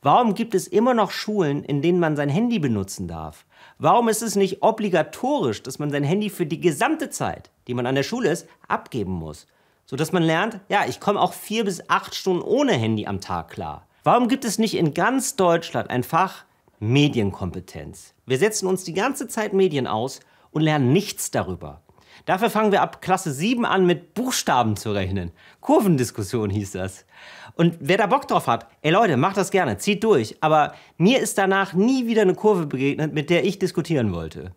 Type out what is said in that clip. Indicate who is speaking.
Speaker 1: Warum gibt es immer noch Schulen, in denen man sein Handy benutzen darf? Warum ist es nicht obligatorisch, dass man sein Handy für die gesamte Zeit, die man an der Schule ist, abgeben muss? Sodass man lernt, ja, ich komme auch vier bis acht Stunden ohne Handy am Tag klar. Warum gibt es nicht in ganz Deutschland ein Fach Medienkompetenz? Wir setzen uns die ganze Zeit Medien aus und lernen nichts darüber. Dafür fangen wir ab Klasse 7 an mit Buchstaben zu rechnen. Kurvendiskussion hieß das. Und wer da Bock drauf hat, ey Leute, macht das gerne, zieht durch. Aber mir ist danach nie wieder eine Kurve begegnet, mit der ich diskutieren wollte.